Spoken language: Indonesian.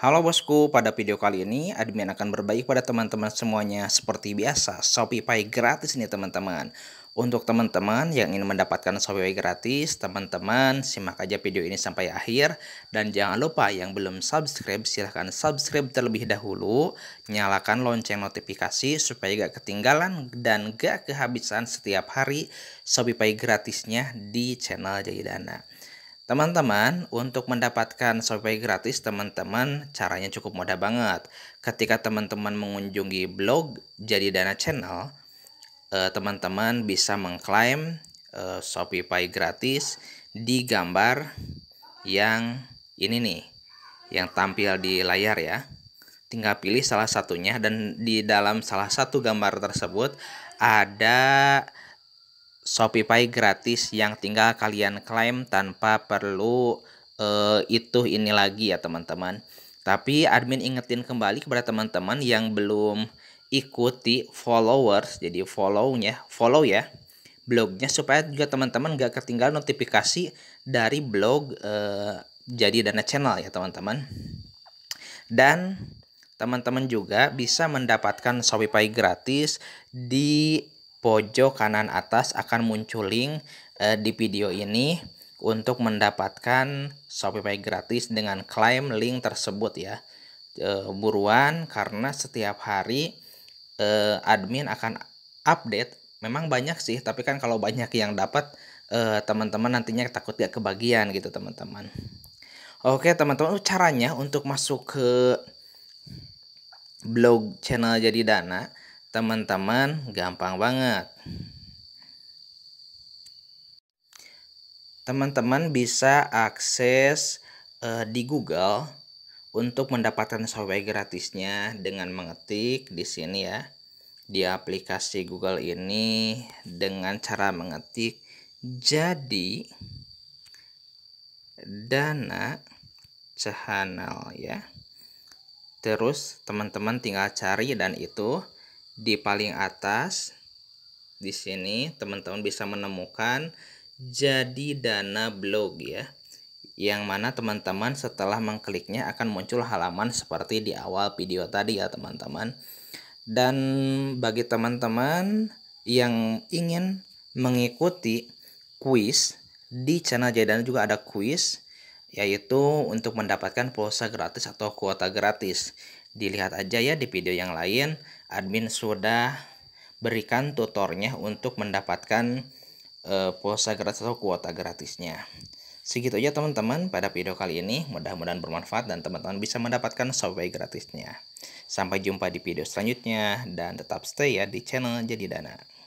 Halo bosku, pada video kali ini admin akan berbagi pada teman-teman semuanya seperti biasa shopee pay gratis nih teman-teman. Untuk teman-teman yang ingin mendapatkan shopee pay gratis, teman-teman simak aja video ini sampai akhir dan jangan lupa yang belum subscribe silahkan subscribe terlebih dahulu, nyalakan lonceng notifikasi supaya gak ketinggalan dan gak kehabisan setiap hari shopee pay gratisnya di channel Jaya Dana. Teman-teman, untuk mendapatkan survei gratis, teman-teman caranya cukup mudah banget. Ketika teman-teman mengunjungi blog Jadi Dana Channel, eh, teman-teman eh, bisa mengklaim eh, Shopee Pay gratis di gambar yang ini nih, yang tampil di layar ya. Tinggal pilih salah satunya dan di dalam salah satu gambar tersebut ada Shopify gratis yang tinggal kalian klaim tanpa perlu uh, itu ini lagi ya teman-teman. Tapi admin ingetin kembali kepada teman-teman yang belum ikuti followers, jadi follow follownya, follow ya blognya supaya juga teman-teman gak ketinggalan notifikasi dari blog uh, jadi dana channel ya teman-teman. Dan teman-teman juga bisa mendapatkan Shopify gratis di pojok kanan atas akan muncul link eh, di video ini untuk mendapatkan Shopify gratis dengan klaim link tersebut ya. E, buruan karena setiap hari e, admin akan update. Memang banyak sih, tapi kan kalau banyak yang dapat eh, teman-teman nantinya takut gak kebagian gitu teman-teman. Oke teman-teman, caranya untuk masuk ke blog channel jadi dana Teman-teman, gampang banget. Teman-teman bisa akses uh, di Google untuk mendapatkan software gratisnya dengan mengetik di sini ya di aplikasi Google ini dengan cara mengetik jadi dana channel ya terus teman-teman tinggal cari dan itu di paling atas di sini teman-teman bisa menemukan jadi dana blog ya yang mana teman-teman setelah mengkliknya akan muncul halaman seperti di awal video tadi ya teman-teman dan bagi teman-teman yang ingin mengikuti kuis di channel dana juga ada kuis yaitu untuk mendapatkan pulsa gratis atau kuota gratis Dilihat aja ya di video yang lain, admin sudah berikan tutornya untuk mendapatkan uh, eh, pulsa gratis atau kuota gratisnya. Segitu aja teman-teman pada video kali ini. Mudah-mudahan bermanfaat dan teman-teman bisa mendapatkan software gratisnya. Sampai jumpa di video selanjutnya dan tetap stay ya di channel Jadi Dana.